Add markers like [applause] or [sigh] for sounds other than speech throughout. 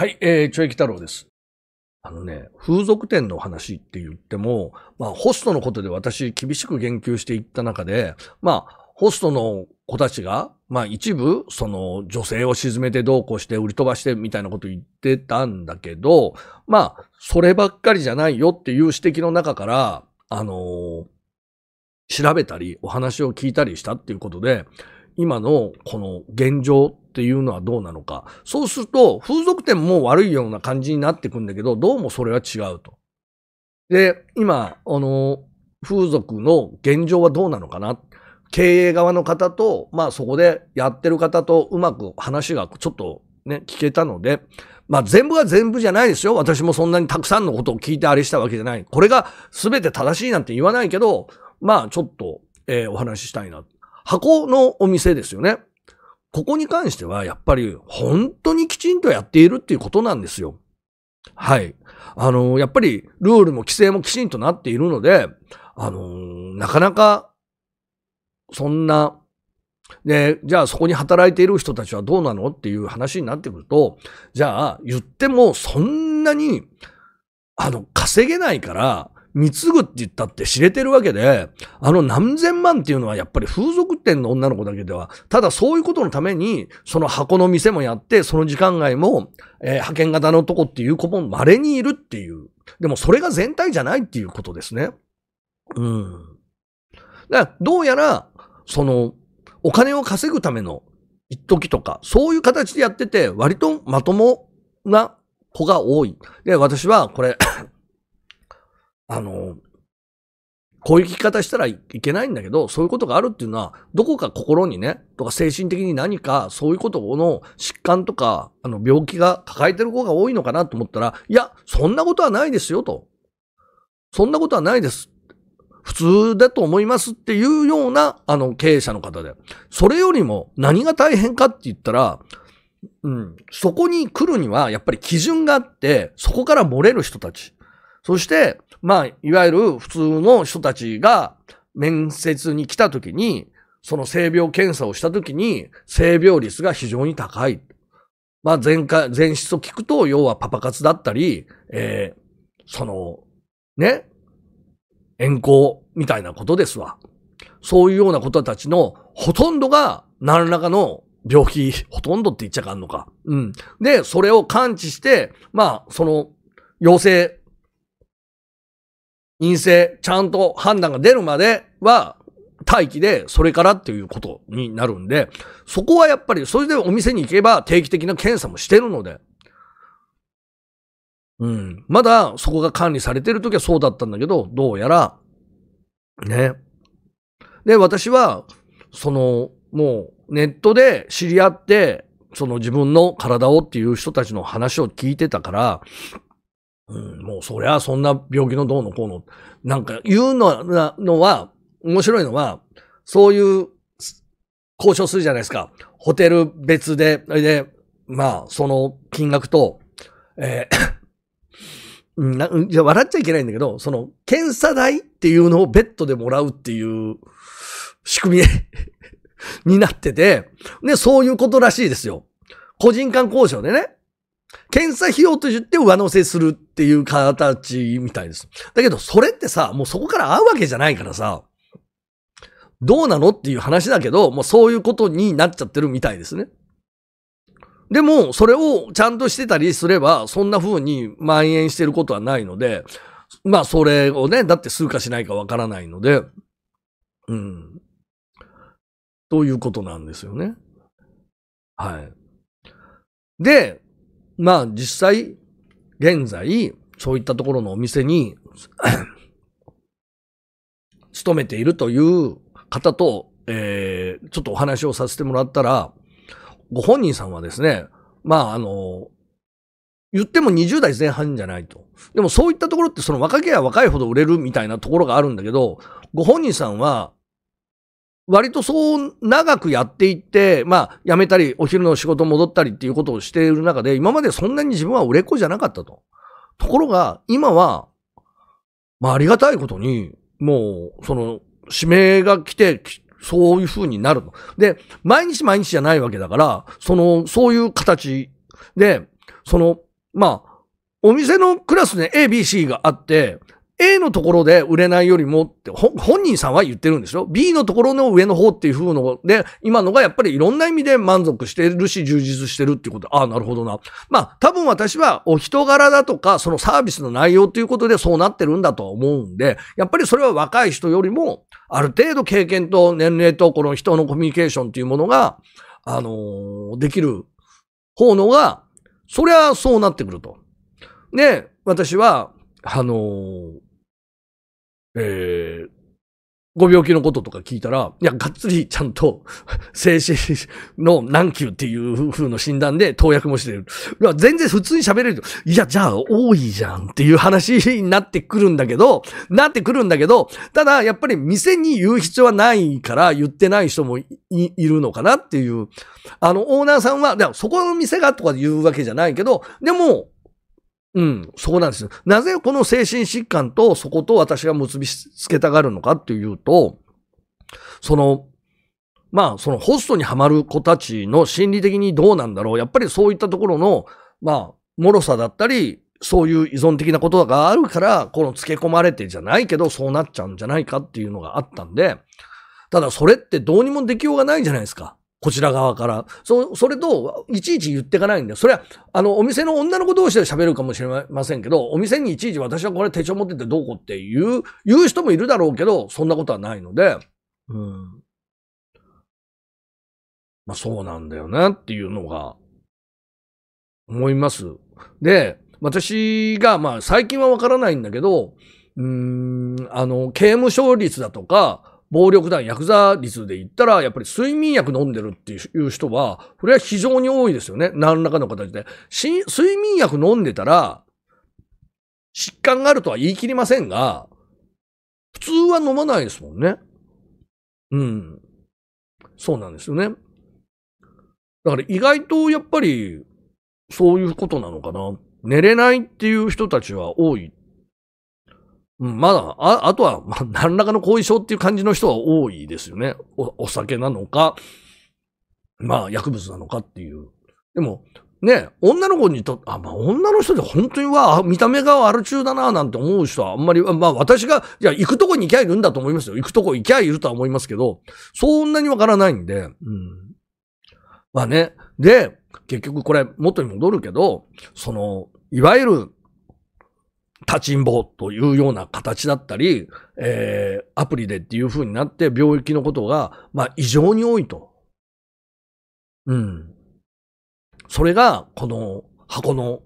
はい、えー、ちょいき太郎です。あのね、風俗店の話って言っても、まあ、ホストのことで私厳しく言及していった中で、まあ、ホストの子たちが、まあ一部、その女性を沈めてどうこうして売り飛ばしてみたいなこと言ってたんだけど、まあ、そればっかりじゃないよっていう指摘の中から、あのー、調べたり、お話を聞いたりしたっていうことで、今のこの現状っていうのはどうなのか。そうすると、風俗店も悪いような感じになってくんだけど、どうもそれは違うと。で、今、あの、風俗の現状はどうなのかな。経営側の方と、まあそこでやってる方とうまく話がちょっとね、聞けたので、まあ全部が全部じゃないですよ。私もそんなにたくさんのことを聞いてあれしたわけじゃない。これが全て正しいなんて言わないけど、まあちょっと、えー、お話ししたいな。箱のお店ですよね。ここに関してはやっぱり本当にきちんとやっているっていうことなんですよ。はい。あの、やっぱりルールも規制もきちんとなっているので、あの、なかなかそんな、で、じゃあそこに働いている人たちはどうなのっていう話になってくると、じゃあ言ってもそんなに、あの、稼げないから、貢ぐって言ったって知れてるわけで、あの何千万っていうのはやっぱり風俗店の女の子だけでは、ただそういうことのために、その箱の店もやって、その時間外も、えー、派遣型のとこっていう子も稀にいるっていう。でもそれが全体じゃないっていうことですね。うん。だどうやら、その、お金を稼ぐための一時とか、そういう形でやってて、割とまともな子が多い。で、私はこれあの、こういう聞き方したらいけないんだけど、そういうことがあるっていうのは、どこか心にね、とか精神的に何かそういうことの疾患とか、あの病気が抱えてる子が多いのかなと思ったら、いや、そんなことはないですよと。そんなことはないです。普通だと思いますっていうような、あの、経営者の方で。それよりも何が大変かって言ったら、うん、そこに来るには、やっぱり基準があって、そこから漏れる人たち。そして、まあ、いわゆる普通の人たちが面接に来た時に、その性病検査をした時に、性病率が非常に高い。まあ、前回、前室を聞くと、要はパパ活だったり、えー、その、ね、遠行みたいなことですわ。そういうようなことたちのほとんどが何らかの病気、ほとんどって言っちゃかんのか。うん。で、それを感知して、まあ、その、陽性陰性、ちゃんと判断が出るまでは、待機で、それからっていうことになるんで、そこはやっぱり、それでお店に行けば定期的な検査もしてるので、うん。まだそこが管理されてる時はそうだったんだけど、どうやら、ね。で、私は、その、もうネットで知り合って、その自分の体をっていう人たちの話を聞いてたから、うん、もうそりゃそんな病気のどうのこうの、なんか言うののは、面白いのは、そういう交渉するじゃないですか。ホテル別で、で、まあ、その金額と、えー [coughs] な、じゃ笑っちゃいけないんだけど、その、検査代っていうのをベッドでもらうっていう仕組み [laughs] になってて、で、そういうことらしいですよ。個人間交渉でね。検査費用と言って上乗せするっていう形みたいです。だけど、それってさ、もうそこから合うわけじゃないからさ、どうなのっていう話だけど、もうそういうことになっちゃってるみたいですね。でも、それをちゃんとしてたりすれば、そんな風に蔓延してることはないので、まあ、それをね、だってるかしないかわからないので、うん。ということなんですよね。はい。で、まあ実際、現在、そういったところのお店に [coughs] 勤めているという方と、えー、ちょっとお話をさせてもらったら、ご本人さんはですね、まああの、言っても20代前半じゃないと。でもそういったところってその若けや若いほど売れるみたいなところがあるんだけど、ご本人さんは割とそう長くやっていって、まあ、辞めたり、お昼の仕事戻ったりっていうことをしている中で、今までそんなに自分は売れっ子じゃなかったと。ところが、今は、まあ、ありがたいことに、もう、その、指名が来て、そういう風になると。で、毎日毎日じゃないわけだから、その、そういう形で、その、まあ、お店のクラスで A、B、C があって、A のところで売れないよりもって、本人さんは言ってるんですよ。B のところの上の方っていう風ので、今のがやっぱりいろんな意味で満足してるし、充実してるっていうこと。ああ、なるほどな。まあ、多分私はお人柄だとか、そのサービスの内容ということでそうなってるんだとは思うんで、やっぱりそれは若い人よりも、ある程度経験と年齢とこの人のコミュニケーションっていうものが、あのー、できる方のが、そりゃそうなってくると。で、私は、あのーえー、ご病気のこととか聞いたら、いや、がっつりちゃんと、[laughs] 精神の難級っていう風の診断で投薬もしてる。全然普通に喋れる。いや、じゃあ多いじゃんっていう話になってくるんだけど、なってくるんだけど、ただ、やっぱり店に言う必要はないから言ってない人もいるのかなっていう。あの、オーナーさんは、そこの店がとか言うわけじゃないけど、でも、うん、そこなんですよ。なぜこの精神疾患とそこと私が結びつけたがるのかっていうと、その、まあ、そのホストにはまる子たちの心理的にどうなんだろう。やっぱりそういったところの、まあ、脆さだったり、そういう依存的なことがあるから、この付け込まれてじゃないけど、そうなっちゃうんじゃないかっていうのがあったんで、ただそれってどうにもできようがないじゃないですか。こちら側から。そ、それと、いちいち言っていかないんだよ。それは、あの、お店の女の子同士で喋るかもしれませんけど、お店にいちいち私はこれ手帳持っててどうこうっていう、言う人もいるだろうけど、そんなことはないので、うん。まあそうなんだよなっていうのが、思います。で、私が、まあ最近はわからないんだけど、うーん、あの、刑務所率だとか、暴力団、ヤクザ率で言ったら、やっぱり睡眠薬飲んでるっていう人は、これは非常に多いですよね。何らかの形で。睡眠薬飲んでたら、疾患があるとは言い切りませんが、普通は飲まないですもんね。うん。そうなんですよね。だから意外とやっぱり、そういうことなのかな。寝れないっていう人たちは多いうん、まだ、あ、あとは、ま [laughs] 何らかの後遺症っていう感じの人は多いですよね。お、お酒なのか、まあ、薬物なのかっていう。でも、ね、女の子にとって、あ、まあ、女の人で本当には、見た目がアル中だな、なんて思う人は、あんまり、まあ、私が、じゃ行くとこに行きゃいるんだと思いますよ。行くとこ行きゃいるとは思いますけど、そんなにわからないんで、うん。まあね、で、結局これ、元に戻るけど、その、いわゆる、立ちんぼというような形だったり、えー、アプリでっていう風になって病気のことが、まあ異常に多いと。うん。それが、この箱の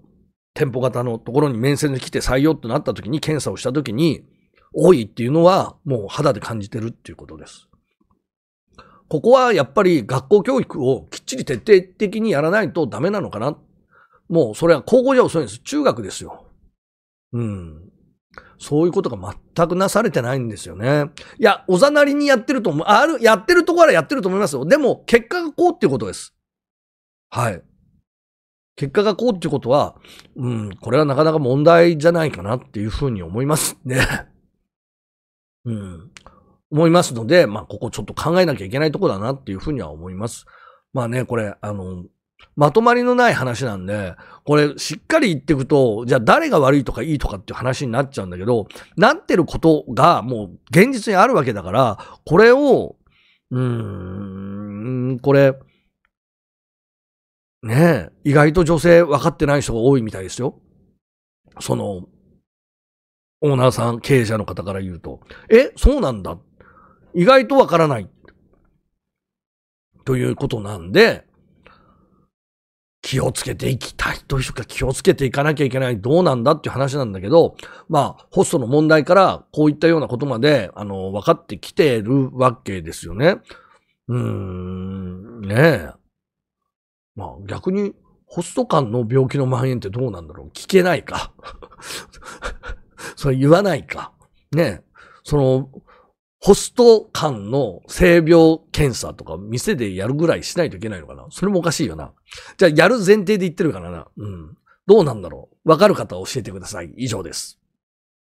店舗型のところに面接に来て採用となった時に検査をした時に、多いっていうのはもう肌で感じてるっていうことです。ここはやっぱり学校教育をきっちり徹底的にやらないとダメなのかな。もうそれは高校じゃ遅いんです。中学ですよ。うん。そういうことが全くなされてないんですよね。いや、おざなりにやってると思う。ある、やってるところはやってると思いますよ。でも、結果がこうっていうことです。はい。結果がこうっていうことは、うん、これはなかなか問題じゃないかなっていうふうに思います [laughs] ね。うん。思いますので、まあ、ここちょっと考えなきゃいけないとこだなっていうふうには思います。まあね、これ、あの、まとまりのない話なんで、これしっかり言っていくと、じゃあ誰が悪いとかいいとかっていう話になっちゃうんだけど、なってることがもう現実にあるわけだから、これを、うーん、これ、ねえ、意外と女性分かってない人が多いみたいですよ。その、オーナーさん、経営者の方から言うと。え、そうなんだ。意外と分からない。ということなんで、気をつけていきたいというか気をつけていかなきゃいけないどうなんだっていう話なんだけど、まあ、ホストの問題からこういったようなことまで、あの、分かってきてるわけですよね。うーん、ねえ。まあ、逆に、ホスト間の病気の蔓延ってどうなんだろう聞けないか。[laughs] それ言わないか。ねえ。その、ホスト間の性病検査とか店でやるぐらいしないといけないのかなそれもおかしいよな。じゃあやる前提で言ってるからな。うん。どうなんだろうわかる方は教えてください。以上です。